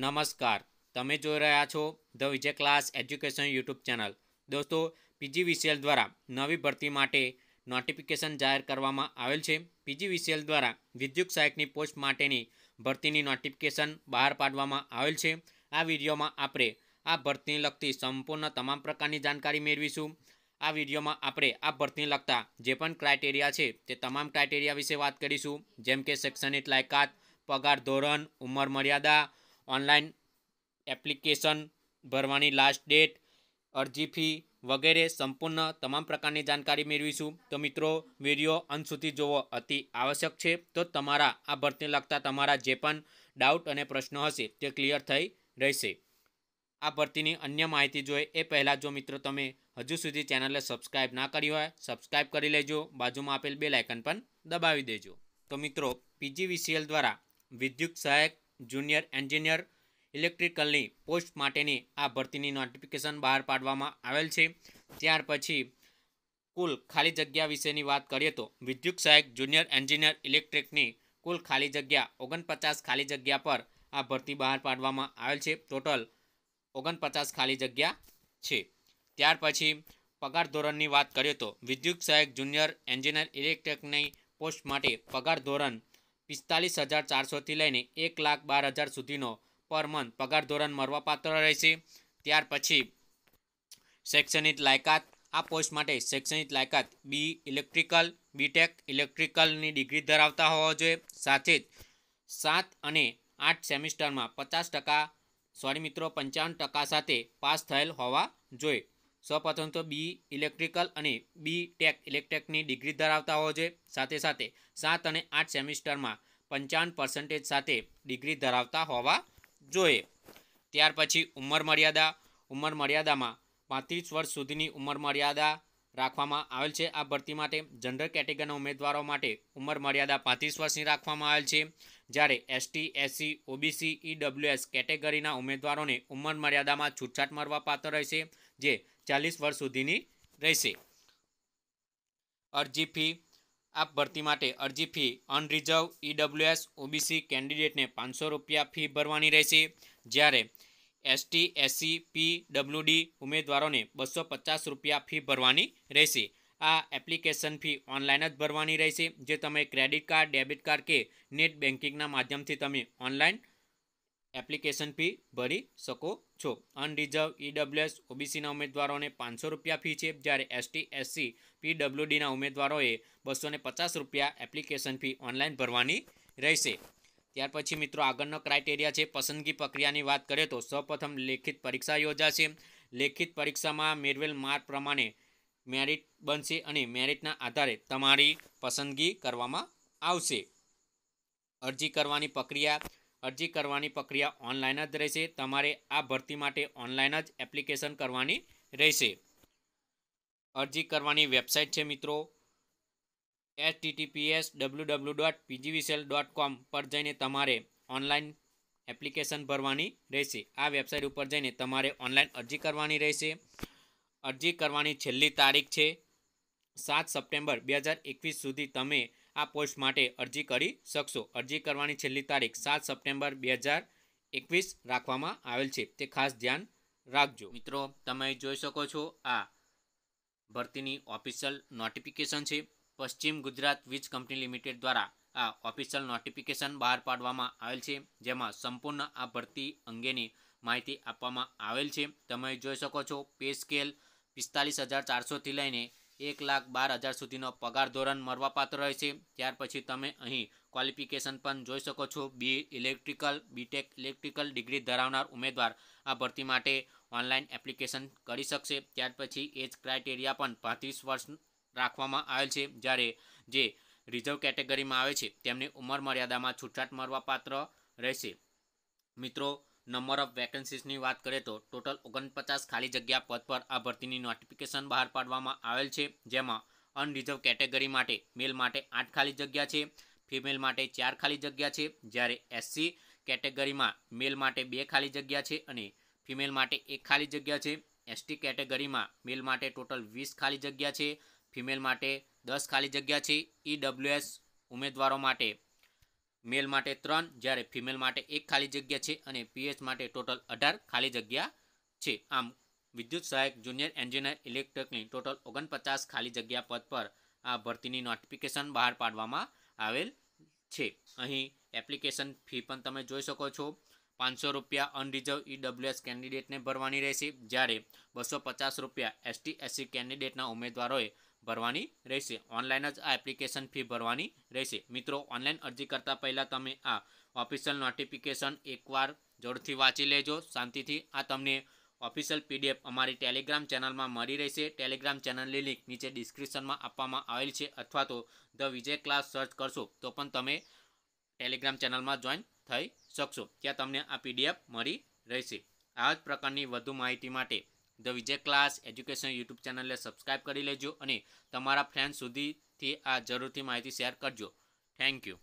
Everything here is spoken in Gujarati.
નમસ્કાર તમે જોઈ રહ્યા છો the Vijay class education YouTube channel દોસ્તો પીજી પીજીવીસીએલ દ્વારા નવી ભરતી માટે નોટિફિકેશન જાહેર કરવામાં આવેલ છે પીજી પીજીવીસીએલ દ્વારા વિદ્યુત સહાયકની પોસ્ટ માટેની ભરતીની નોટિફિકેશન બહાર પાડવામાં આવેલ છે આ વિડીયોમાં આપણે આ ભરતીને લગતી સંપૂર્ણ તમામ પ્રકારની જાણકારી મેળવીશું આ વિડીયોમાં આપણે આ ભરતીને લગતા જે પણ ક્રાઇટેરિયા છે તે તમામ ક્રાઇટેરિયા વિશે વાત કરીશું જેમ કે શૈક્ષણિક લાયકાત પગાર ધોરણ ઉંમર મર્યાદા ઓનલાઈન એપ્લિકેશન ભરવાની લાસ્ટ ડેટ અરજી ફી વગેરે સંપૂર્ણ તમામ પ્રકારની જાણકારી મેળવીશું તો મિત્રો વિડીયો અંત સુધી જોવો અતિ આવશ્યક છે તો તમારા આ ભરતીને લગતા તમારા જે પણ ડાઉટ અને પ્રશ્નો હશે તે ક્લિયર થઈ રહેશે આ ભરતીની અન્ય માહિતી જોઈએ એ પહેલાં જો મિત્રો તમે હજુ સુધી ચેનલને સબસ્ક્રાઇબ ના કરી હોય સબસ્ક્રાઇબ કરી લેજો બાજુમાં આપેલ બે લાયકન પણ દબાવી દેજો તો મિત્રો પીજીવીસીએલ દ્વારા વિદ્યુત સહાયક જુનિયર એન્જિનિયર ઇલેક્ટ્રિકલની પોસ્ટ માટેની આ ભરતીની નોટિફિકેશન બહાર પાડવામાં આવેલ છે ત્યાર પછી કુલ ખાલી જગ્યા વિશેની વાત કરીએ તો વિદ્યુત સહાયક જુનિયર એન્જિનિયર ઇલેક્ટ્રિકની કુલ ખાલી જગ્યા ઓગણપચાસ ખાલી જગ્યા પર આ ભરતી બહાર પાડવામાં આવેલ છે ટોટલ ઓગણપચાસ ખાલી જગ્યા છે ત્યાર પછી પગાર ધોરણની વાત કરીએ તો વિદ્યુત સહાયક જુનિયર એન્જિનિયર ઇલેક્ટ્રિકની પોસ્ટ માટે પગાર ધોરણ પિસ્તાલીસ હજાર ચારસોથી લઈને એક લાખ બાર હજાર સુધીનો પર મંથ પગાર ધોરણ મળવાપાત્ર રહેશે ત્યાર પછી શૈક્ષણિક લાયકાત આ પોસ્ટ માટે શૈક્ષણિક લાયકાત બી ઇલેક્ટ્રિકલ બીટેક ઇલેક્ટ્રિકલની ડિગ્રી ધરાવતા હોવા જોઈએ સાથે જ સાત અને આઠ સેમિસ્ટરમાં પચાસ ટકા સોરી મિત્રો પંચાવન ટકા સાથે પાસ થયેલ હોવા જોઈએ સૌપ્રથમ તો બી ઇલેક્ટ્રિકલ અને બી ટેક ઇલેક્ટ્રિકની ડિગ્રી ધરાવતા હોવા જોઈએ સાથે સાથે સાત અને આઠ સેમિસ્ટરમાં પંચાવન પર્સન્ટેજ સાથે ડિગ્રી ધરાવતા હોવા જોઈએ ત્યાર પછી ઉંમર મર્યાદા ઉંમર મર્યાદામાં પાંત્રીસ વર્ષ સુધીની ઉંમર મર્યાદા રાખવામાં આવેલ છે આ ભરતી માટે જનરલ કેટેગરીના ઉમેદવારો માટે ઉંમર મર્યાદા પાંત્રીસ વર્ષની રાખવામાં આવેલ છે જ્યારે એસટી એસસી ઓબીસી ઈડબ્લ્યુએસ કેટેગરીના ઉમેદવારોને ઉંમર મર્યાદામાં છૂટછાટ મળવા પાત્ર રહેશે જે ચાલીસ વર્ષ સુધીની રહેશે અરજી ફી આ ભરતી માટે અરજી ફી અનરિઝર્વ ઈડબ્લ્યુએસ ઓબીસી કેન્ડિડેટને પાંચસો રૂપિયા ફી ભરવાની રહેશે જ્યારે એસટી એસસી પી ડબલ્યુડી ઉમેદવારોને બસો પચાસ રૂપિયા ફી ભરવાની રહેશે આ એપ્લિકેશન ફી ઓનલાઈન જ ભરવાની રહેશે જે તમે ક્રેડિટ કાર્ડ ડેબિટ કાર્ડ કે નેટ બેન્કિંગના માધ્યમથી તમે ઓનલાઈન એપ્લિકેશન ફી ભરી શકો છો અનરિઝર્વ ઈડબ્લ્યુએસ ઓબીસીના ઉમેદવારોને પાંચસો રૂપિયા ફી છે જ્યારે એસટી એસસી પીડબ્લ્યુડીના ઉમેદવારોએ બસો પચાસ રૂપિયા એપ્લિકેશન ફી ઓનલાઈન ભરવાની રહેશે ત્યાર પછી મિત્રો આગળનો ક્રાઇટેરિયા છે પસંદગી પ્રક્રિયાની વાત કરીએ તો સૌપ્રથમ લેખિત પરીક્ષા યોજાશે લેખિત પરીક્ષામાં મેળવેલ માર્ક પ્રમાણે મેરિટ બનશે અને મેરિટના આધારે તમારી પસંદગી કરવામાં આવશે અરજી કરવાની પ્રક્રિયા અરજી કરવાની પ્રક્રિયા ઓનલાઈન જ રહેશે તમારે આ ભરતી માટે ઓનલાઈન જ એપ્લિકેશન કરવાની રહેશે અરજી કરવાની વેબસાઇટ છે મિત્રો HTTPS W W dot PGVCL dot com પર જઈને તમારે ઓનલાઈન એપ્લિકેશન ભરવાની રહેશે આ વેબસાઇટ ઉપર જઈને તમારે ઓનલાઈન અરજી કરવાની રહેશે અરજી કરવાની છેલ્લી તારીખ છે સાત સપ્ટેમ્બર બે સુધી તમે આ પોસ્ટ માટે અરજી કરી શકશો અરજી કરવાની છેલ્લી તારીખ સાત સપ્ટેમ્બર બે હજાર એકવીસ રાખવામાં આવેલ છે તે ખાસ ધ્યાન રાખજો મિત્રો તમે જોઈ શકો છો આ ભરતીની ઓફિશિયલ નોટિફિકેશન છે પશ્ચિમ ગુજરાત વીજ કંપની લિમિટેડ દ્વારા આ ઓફિશિયલ નોટિફિકેશન બહાર પાડવામાં આવેલ છે જેમાં સંપૂર્ણ આ ભરતી અંગેની માહિતી આપવામાં આવેલ છે તમે જોઈ શકો છો પે સ્કેલ પિસ્તાલીસ હજાર ચારસોથી લઈને એક લાખ બાર હજાર સુધીનો પગાર ધોરણ મળવાપાત્ર રહેશે ત્યાર પછી તમે અહીં ક્વોલિફિકેશન પણ જોઈ શકો છો B electrical BTech electrical degree ધરાવનાર ઉમેદવાર આ ભરતી માટે ઓનલાઈન એપ્લિકેશન કરી શકશે ત્યાર પછી એજ ક્રાઇટેરિયા પણ પાંત્રીસ વર્ષ રાખવામાં આવેલ છે જ્યારે જે રિઝર્વ કેટેગરીમાં આવે છે તેમની ઉંમર મર્યાદામાં છૂટછાટ મળવાપાત્ર રહેશે મિત્રો નંબર ઓફ વેકન્સીસની વાત કરીએ તો ટોટલ ઓગણપચાસ ખાલી જગ્યા પદ પર આ ભરતીની નોટિફિકેશન બહાર પાડવામાં આવેલ છે જેમાં અનરિઝર્વ કેટેગરી માટે મેલ માટે આઠ ખાલી જગ્યા છે ફિમેલ માટે ચાર ખાલી જગ્યા છે જ્યારે એસસી કેટેગરીમાં મેલ માટે બે ખાલી જગ્યા છે અને ફિમેલ માટે એક ખાલી જગ્યા છે એસટી કેટેગરીમાં મેલ માટે ટોટલ વીસ ખાલી જગ્યા છે ફિમેલ માટે દસ ખાલી જગ્યા છે ઈડબ્લ્યુએસ ઉમેદવારો માટે મેલ માટે ત્રણ જ્યારે ફિમેલ માટે એક ખાલી જગ્યા છે અને પીએચ માટે ટોટલ અઢાર ખાલી જગ્યા છે આમ વિદ્યુત સહાયક જુનિયર એન્જિનિયર ઇલેક્ટ્રિકની ટોટલ ઓગણપચાસ ખાલી જગ્યા પદ પર આ ભરતીની નોટિફિકેશન બહાર પાડવામાં આવેલ છે અહીં એપ્લિકેશન ફી પણ તમે જોઈ શકો છો પાંચસો રૂપિયા અનરિઝર્વ ઈડબ્લ્યુએસ કેન્ડિડેટને ભરવાની રહેશે જ્યારે બસો પચાસ રૂપિયા એસટી એસસી કેન્ડિડેટના ઉમેદવારોએ ભરવાની રહેશે ઓનલાઈન જ આ એપ્લિકેશન ફી ભરવાની રહેશે મિત્રો ઓનલાઈન અરજી કરતાં પહેલાં તમે આ ઓફિશિયલ નોટિફિકેશન એકવાર જોરથી વાંચી લેજો શાંતિથી આ તમને ઓફિશિયલ પીડીએફ અમારી ટેલિગ્રામ ચેનલમાં મળી રહેશે ટેલિગ્રામ ચેનલની લિંક નીચે ડિસ્ક્રિપ્શનમાં આપવામાં આવેલ છે અથવા તો ધ વિજય ક્લાસ સર્ચ કરશો તો પણ તમે ટેલિગ્રામ ચેનલમાં જોઈન થઈ શકશો ત્યાં તમને આ પીડીએફ મળી રહેશે આ જ પ્રકારની વધુ માહિતી માટે the Vijay class education YouTube ચેનલને સબસ્ક્રાઈબ કરી લેજો અને તમારા ફ્રેન્ડ સુધીથી આ જરૂરથી માહિતી શેર કરજો થેન્ક યુ